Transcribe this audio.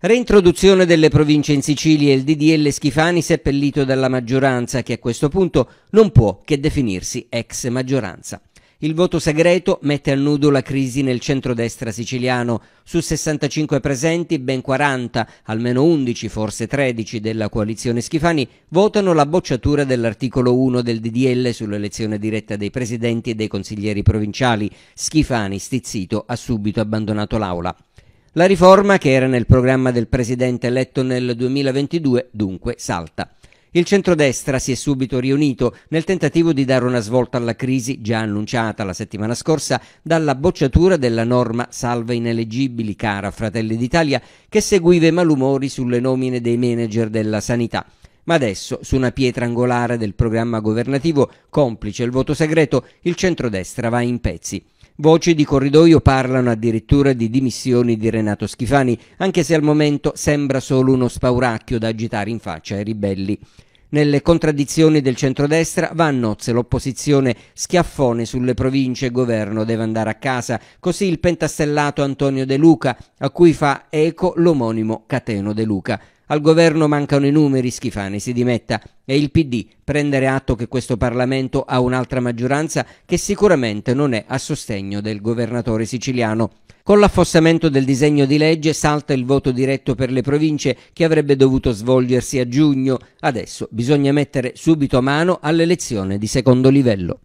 Reintroduzione delle province in Sicilia e il DDL Schifani seppellito dalla maggioranza che a questo punto non può che definirsi ex maggioranza. Il voto segreto mette a nudo la crisi nel centrodestra siciliano. Su 65 presenti, ben 40, almeno 11, forse 13 della coalizione Schifani votano la bocciatura dell'articolo 1 del DDL sull'elezione diretta dei presidenti e dei consiglieri provinciali. Schifani, stizzito, ha subito abbandonato l'aula. La riforma, che era nel programma del presidente eletto nel 2022, dunque salta. Il centrodestra si è subito riunito nel tentativo di dare una svolta alla crisi già annunciata la settimana scorsa dalla bocciatura della norma Salva ineleggibili cara Fratelli d'Italia che seguiva i malumori sulle nomine dei manager della sanità. Ma adesso, su una pietra angolare del programma governativo, complice il voto segreto, il centrodestra va in pezzi. Voci di corridoio parlano addirittura di dimissioni di Renato Schifani, anche se al momento sembra solo uno spauracchio da agitare in faccia ai ribelli. Nelle contraddizioni del centrodestra va a nozze l'opposizione, schiaffone sulle province, governo deve andare a casa, così il pentastellato Antonio De Luca, a cui fa eco l'omonimo Cateno De Luca. Al governo mancano i numeri, Schifani si dimetta e il PD prendere atto che questo Parlamento ha un'altra maggioranza che sicuramente non è a sostegno del governatore siciliano. Con l'affossamento del disegno di legge salta il voto diretto per le province che avrebbe dovuto svolgersi a giugno. Adesso bisogna mettere subito mano all'elezione di secondo livello.